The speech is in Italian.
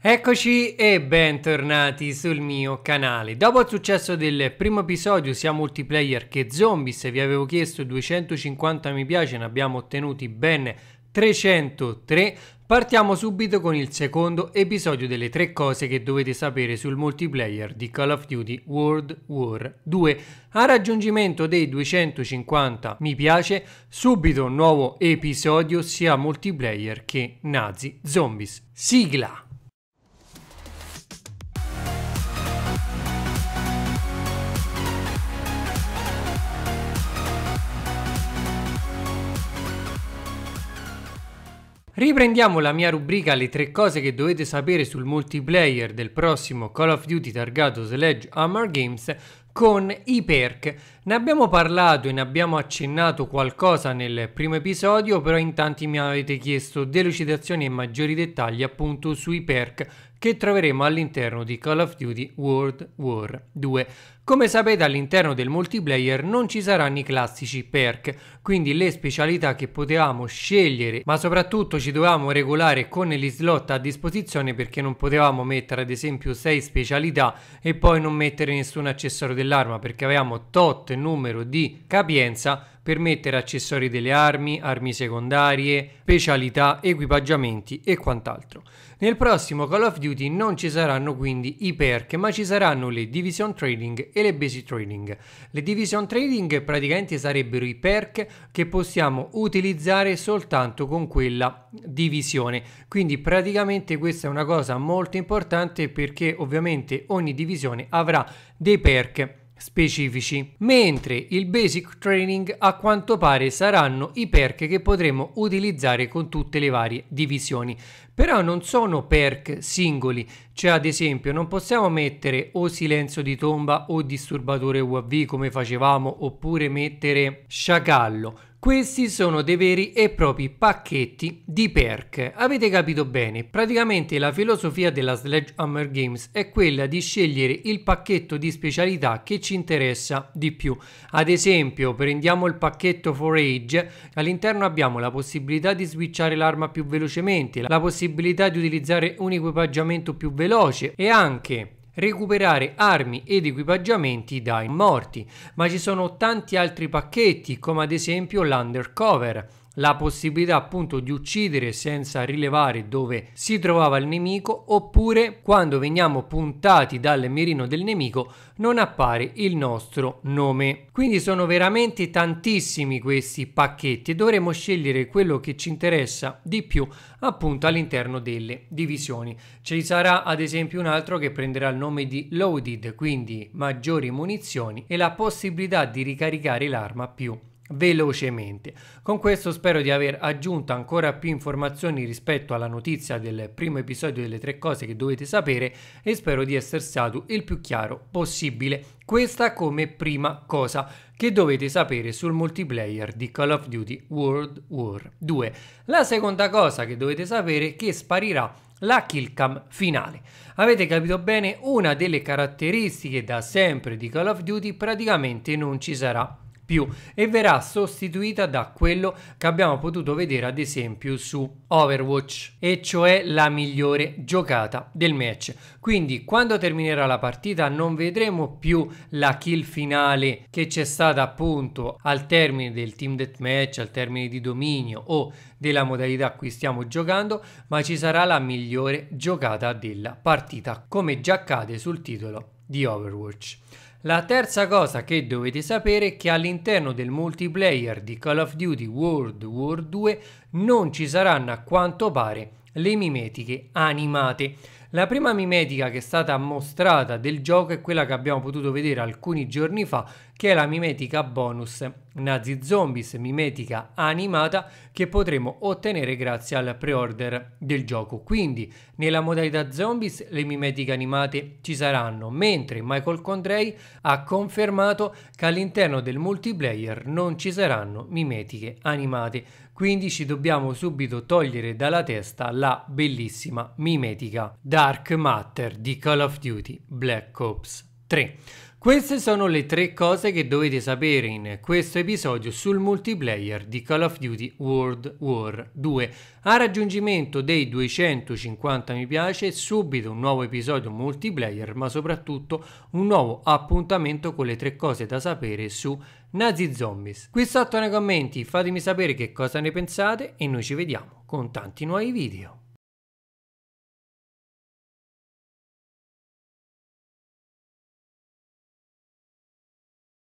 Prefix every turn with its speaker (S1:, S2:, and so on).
S1: Eccoci e bentornati sul mio canale. Dopo il successo del primo episodio sia multiplayer che zombies, vi avevo chiesto 250 mi piace, ne abbiamo ottenuti ben 303. Partiamo subito con il secondo episodio delle tre cose che dovete sapere sul multiplayer di Call of Duty World War 2. A raggiungimento dei 250 mi piace, subito nuovo episodio sia multiplayer che nazi zombies. Sigla! Riprendiamo la mia rubrica Le tre cose che dovete sapere sul multiplayer del prossimo Call of Duty targato Sledge Hammer Games con i perk. Ne abbiamo parlato e ne abbiamo accennato qualcosa nel primo episodio, però in tanti mi avete chiesto delucidazioni e maggiori dettagli appunto sui perk che troveremo all'interno di Call of Duty World War 2. Come sapete all'interno del multiplayer non ci saranno i classici perk, quindi le specialità che potevamo scegliere, ma soprattutto ci dovevamo regolare con gli slot a disposizione perché non potevamo mettere ad esempio 6 specialità e poi non mettere nessun accessorio dell'arma perché avevamo tot numero di capienza per mettere accessori delle armi, armi secondarie, specialità, equipaggiamenti e quant'altro. Nel prossimo Call of Duty non ci saranno quindi i perk, ma ci saranno le Division Trading e le Basic Trading. Le Division Trading praticamente sarebbero i perk che possiamo utilizzare soltanto con quella divisione. Quindi praticamente questa è una cosa molto importante perché ovviamente ogni divisione avrà dei perk specifici, mentre il basic training a quanto pare saranno i perk che potremo utilizzare con tutte le varie divisioni, però non sono perk singoli, cioè ad esempio non possiamo mettere o silenzio di tomba o disturbatore UAV come facevamo oppure mettere sciacallo, questi sono dei veri e propri pacchetti di perk. Avete capito bene? Praticamente la filosofia della Sledgehammer Games è quella di scegliere il pacchetto di specialità che ci interessa di più. Ad esempio, prendiamo il pacchetto Forage, all'interno abbiamo la possibilità di switchare l'arma più velocemente, la possibilità di utilizzare un equipaggiamento più veloce e anche recuperare armi ed equipaggiamenti dai morti, ma ci sono tanti altri pacchetti come ad esempio l'undercover, la possibilità appunto di uccidere senza rilevare dove si trovava il nemico oppure quando veniamo puntati dal mirino del nemico non appare il nostro nome. Quindi sono veramente tantissimi questi pacchetti e dovremo scegliere quello che ci interessa di più appunto all'interno delle divisioni. Ci sarà ad esempio un altro che prenderà il nome di loaded quindi maggiori munizioni e la possibilità di ricaricare l'arma più velocemente. Con questo spero di aver aggiunto ancora più informazioni rispetto alla notizia del primo episodio delle tre cose che dovete sapere e spero di essere stato il più chiaro possibile. Questa come prima cosa che dovete sapere sul multiplayer di Call of Duty World War 2. La seconda cosa che dovete sapere è che sparirà la killcam finale. Avete capito bene? Una delle caratteristiche da sempre di Call of Duty praticamente non ci sarà più e verrà sostituita da quello che abbiamo potuto vedere ad esempio su Overwatch e cioè la migliore giocata del match quindi quando terminerà la partita non vedremo più la kill finale che c'è stata appunto al termine del team deathmatch al termine di dominio o della modalità a cui stiamo giocando ma ci sarà la migliore giocata della partita come già accade sul titolo di Overwatch. La terza cosa che dovete sapere è che all'interno del multiplayer di Call of Duty World War 2 non ci saranno a quanto pare le mimetiche animate. La prima mimetica che è stata mostrata del gioco è quella che abbiamo potuto vedere alcuni giorni fa che è la mimetica bonus Nazi Zombies mimetica animata che potremo ottenere grazie al pre-order del gioco. Quindi nella modalità Zombies le mimetiche animate ci saranno, mentre Michael Condrey ha confermato che all'interno del multiplayer non ci saranno mimetiche animate, quindi ci dobbiamo subito togliere dalla testa la bellissima mimetica Dark Matter di Call of Duty Black Ops 3. Queste sono le tre cose che dovete sapere in questo episodio sul multiplayer di Call of Duty World War 2. A raggiungimento dei 250 mi piace, subito un nuovo episodio multiplayer, ma soprattutto un nuovo appuntamento con le tre cose da sapere su Nazi Zombies. Qui sotto nei commenti fatemi sapere che cosa ne pensate e noi ci vediamo con tanti nuovi video.